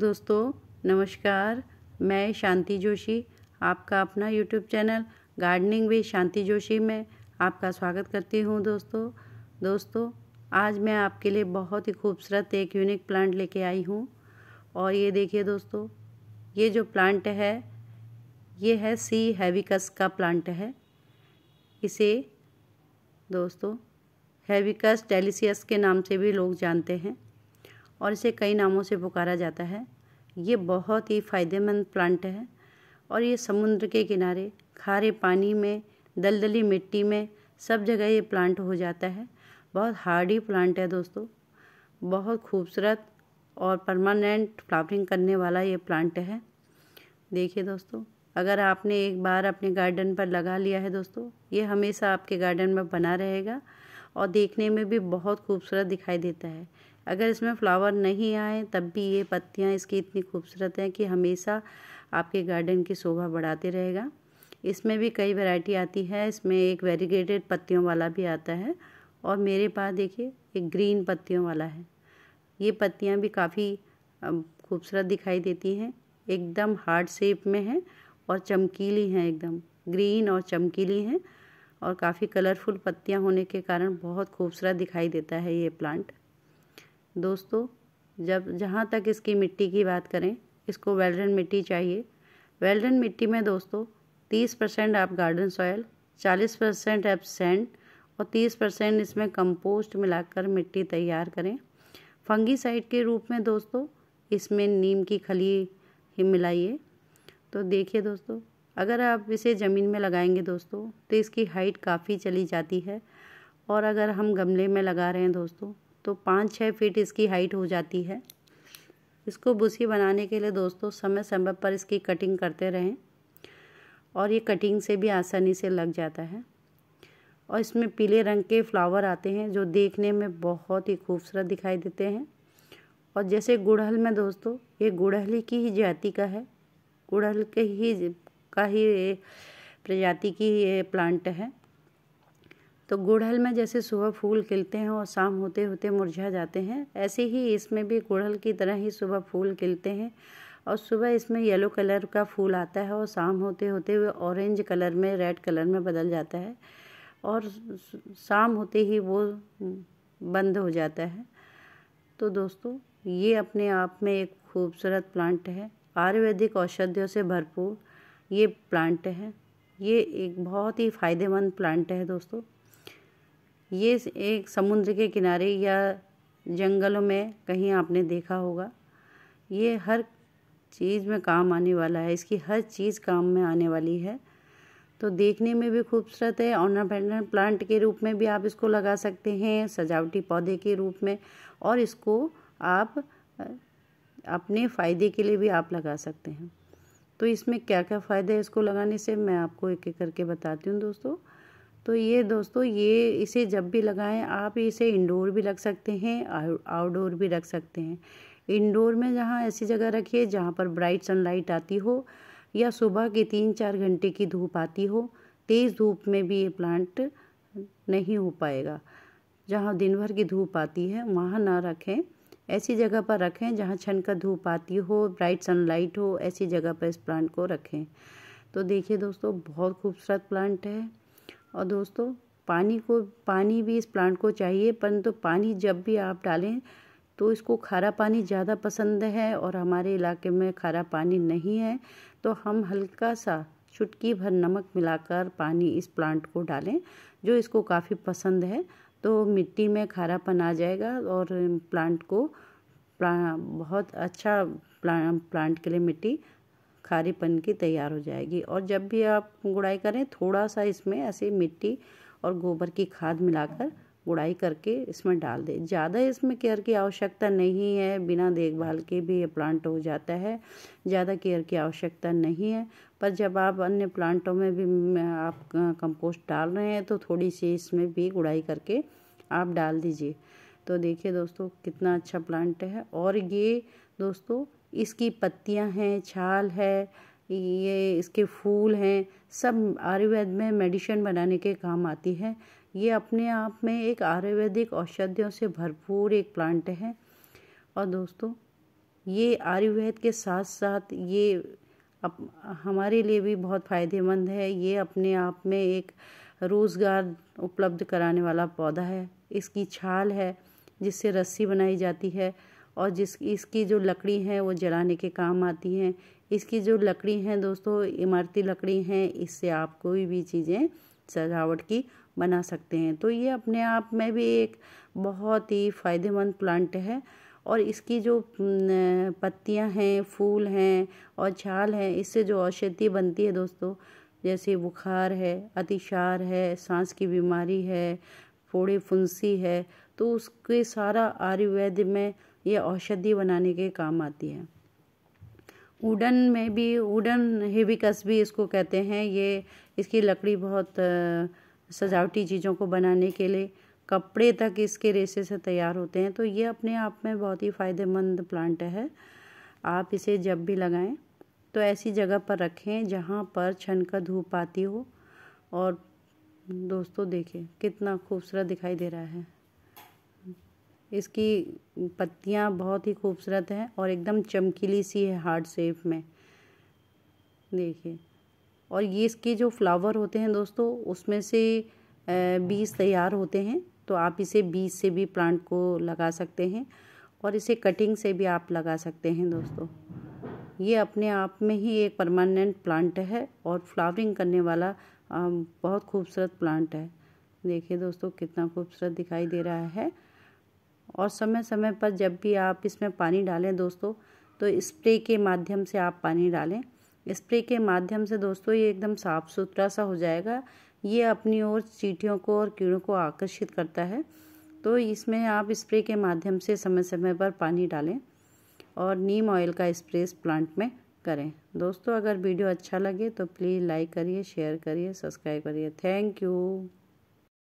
दोस्तों नमस्कार मैं शांति जोशी आपका अपना YouTube channel gardening with Shanti Joshi में आपका स्वागत करती हूँ दोस्तों दोस्तों आज मैं आपके लिए बहुत ही खूबसूरत एक यूनिक प्लांट लेके आई हूँ और ये देखिए दोस्तों ये जो प्लांट है ये है सी हैविकस का प्लांट है इसे दोस्तों हैविकस डेलीसियस के नाम से भी लोग जानते हैं और इसे कई नामों से पुकारा जाता है ये बहुत ही फ़ायदेमंद प्लांट है और ये समुद्र के किनारे खारे पानी में दलदली मिट्टी में सब जगह ये प्लांट हो जाता है बहुत हार्डी प्लांट है दोस्तों बहुत खूबसूरत और परमानेंट फ्लावरिंग करने वाला ये प्लांट है देखिए दोस्तों अगर आपने एक बार अपने गार्डन पर लगा लिया है दोस्तों ये हमेशा आपके गार्डन में बना रहेगा और देखने में भी बहुत खूबसूरत दिखाई देता है अगर इसमें फ्लावर नहीं आए तब भी ये पत्तियाँ इसकी इतनी खूबसूरत हैं कि हमेशा आपके गार्डन की शोभा बढ़ाते रहेगा इसमें भी कई वैरायटी आती है इसमें एक वेरीगेटेड पत्तियों वाला भी आता है और मेरे पास देखिए एक ग्रीन पत्तियों वाला है ये पत्तियाँ भी काफ़ी खूबसूरत दिखाई देती हैं एकदम हार्ड शेप में हैं और चमकीली हैं एकदम ग्रीन और चमकीली हैं और काफ़ी कलरफुल पत्तियाँ होने के कारण बहुत खूबसूरत दिखाई देता है ये प्लांट दोस्तों जब जहाँ तक इसकी मिट्टी की बात करें इसको वेल्डन मिट्टी चाहिए वेल्डन मिट्टी में दोस्तों तीस परसेंट आप गार्डन सॉयल चालीस परसेंट आप सेंड और तीस परसेंट इसमें कंपोस्ट मिलाकर मिट्टी तैयार करें फंगीसाइड के रूप में दोस्तों इसमें नीम की खली ही मिलाइए तो देखिए दोस्तों अगर आप इसे ज़मीन में लगाएंगे दोस्तों तो इसकी हाइट काफ़ी चली जाती है और अगर हम गमले में लगा रहे हैं दोस्तों तो पाँच छः फीट इसकी हाइट हो जाती है इसको बुसी बनाने के लिए दोस्तों समय समय पर इसकी कटिंग करते रहें और ये कटिंग से भी आसानी से लग जाता है और इसमें पीले रंग के फ्लावर आते हैं जो देखने में बहुत ही खूबसूरत दिखाई देते हैं और जैसे गुड़हल में दोस्तों ये गुड़हली की ही जाति का है गुड़हल के ही का ही प्रजाति की ये प्लांट है तो गुड़हल में जैसे सुबह फूल खिलते हैं और शाम होते होते मुरझा जाते हैं ऐसे ही इसमें भी गुड़हल की तरह ही सुबह फूल खिलते हैं और सुबह इसमें येलो कलर का फूल आता है और शाम होते होते हुए ऑरेंज कलर में रेड कलर में बदल जाता है और शाम होते ही वो बंद हो जाता है तो दोस्तों ये अपने आप में एक खूबसूरत प्लांट है आयुर्वेदिक औषधियों से भरपूर ये प्लांट है ये एक बहुत ही फ़ायदेमंद प्लांट है दोस्तों ये एक समुद्र के किनारे या जंगलों में कहीं आपने देखा होगा ये हर चीज़ में काम आने वाला है इसकी हर चीज़ काम में आने वाली है तो देखने में भी खूबसूरत है ऑर्नामेंटल प्लांट के रूप में भी आप इसको लगा सकते हैं सजावटी पौधे के रूप में और इसको आप अपने फ़ायदे के लिए भी आप लगा सकते हैं तो इसमें क्या क्या फ़ायदा है इसको लगाने से मैं आपको एक एक करके बताती हूँ दोस्तों तो ये दोस्तों ये इसे जब भी लगाएं आप इसे इंडोर भी रख सकते हैं आउटडोर भी रख सकते हैं इंडोर में जहाँ ऐसी जगह रखिए जहाँ पर ब्राइट सनलाइट आती हो या सुबह के तीन चार घंटे की धूप आती हो तेज़ धूप में भी ये प्लांट नहीं हो पाएगा जहाँ दिन भर की धूप आती है वहाँ ना रखें ऐसी जगह पर रखें जहाँ छन का धूप आती हो ब्राइट सनलाइट हो ऐसी जगह पर इस प्लांट को रखें तो देखिए दोस्तों बहुत खूबसूरत प्लांट है और दोस्तों पानी को पानी भी इस प्लांट को चाहिए परंतु तो पानी जब भी आप डालें तो इसको खारा पानी ज़्यादा पसंद है और हमारे इलाके में खारा पानी नहीं है तो हम हल्का सा चुटकी भर नमक मिलाकर पानी इस प्लांट को डालें जो इसको काफ़ी पसंद है तो मिट्टी में खारापन आ जाएगा और प्लांट को प्ला, बहुत अच्छा प्ला, प्लांट के लिए मिट्टी खारीपन की तैयार हो जाएगी और जब भी आप गुड़ाई करें थोड़ा सा इसमें ऐसे मिट्टी और गोबर की खाद मिलाकर गुड़ाई करके इसमें डाल दें ज़्यादा इसमें केयर की आवश्यकता नहीं है बिना देखभाल के भी ये प्लांट हो जाता है ज़्यादा केयर की आवश्यकता नहीं है पर जब आप अन्य प्लांटों में भी आप कंपोस्ट डाल रहे हैं तो थोड़ी सी इसमें भी गुड़ाई करके आप डाल दीजिए तो देखिए दोस्तों कितना अच्छा प्लांट है और ये दोस्तों इसकी पत्तियां हैं छाल है ये इसके फूल हैं सब आयुर्वेद में मेडिसिन बनाने के काम आती है ये अपने आप में एक आयुर्वेदिक औषधियों से भरपूर एक प्लांट है और दोस्तों ये आयुर्वेद के साथ साथ ये अप, हमारे लिए भी बहुत फ़ायदेमंद है ये अपने आप में एक रोज़गार उपलब्ध कराने वाला पौधा है इसकी छाल है जिससे रस्सी बनाई जाती है और जिस इसकी जो लकड़ी है वो जलाने के काम आती है इसकी जो लकड़ी है दोस्तों इमारती लकड़ी है इससे आप कोई भी चीज़ें सजावट की बना सकते हैं तो ये अपने आप में भी एक बहुत ही फ़ायदेमंद प्लांट है और इसकी जो पत्तियां हैं फूल हैं और छाल हैं इससे जो औषधि बनती है दोस्तों जैसे बुखार है अतिशार है सांस की बीमारी है फोड़े फुंसी है तो उसके सारा आयुर्वेद में ये औषधि बनाने के काम आती है उडन में भी उडन हेविकस भी इसको कहते हैं ये इसकी लकड़ी बहुत सजावटी चीज़ों को बनाने के लिए कपड़े तक इसके रेसे से तैयार होते हैं तो ये अपने आप में बहुत ही फ़ायदेमंद प्लांट है आप इसे जब भी लगाएं तो ऐसी जगह पर रखें जहाँ पर छन का धूप आती हो और दोस्तों देखें कितना खूबसूरत दिखाई दे रहा है इसकी पत्तियाँ बहुत ही खूबसूरत हैं और एकदम चमकीली सी है हार्ड शेप में देखिए और ये इसके जो फ्लावर होते हैं दोस्तों उसमें से बीज तैयार होते हैं तो आप इसे बीज से भी प्लांट को लगा सकते हैं और इसे कटिंग से भी आप लगा सकते हैं दोस्तों ये अपने आप में ही एक परमानेंट प्लांट है और फ्लावरिंग करने वाला बहुत खूबसूरत प्लांट है देखिए दोस्तों कितना खूबसूरत दिखाई दे रहा है और समय समय पर जब भी आप इसमें पानी डालें दोस्तों तो स्प्रे के माध्यम से आप पानी डालें स्प्रे के माध्यम से दोस्तों ये एकदम साफ़ सुथरा सा हो जाएगा ये अपनी ओर चीटियों को और कीड़ों को आकर्षित करता है तो इसमें आप स्प्रे के माध्यम से समय समय पर पानी डालें और नीम ऑयल का स्प्रे इस प्लांट में करें दोस्तों अगर वीडियो अच्छा लगे तो प्लीज़ लाइक करिए शेयर करिए सब्सक्राइब करिए थैंक यू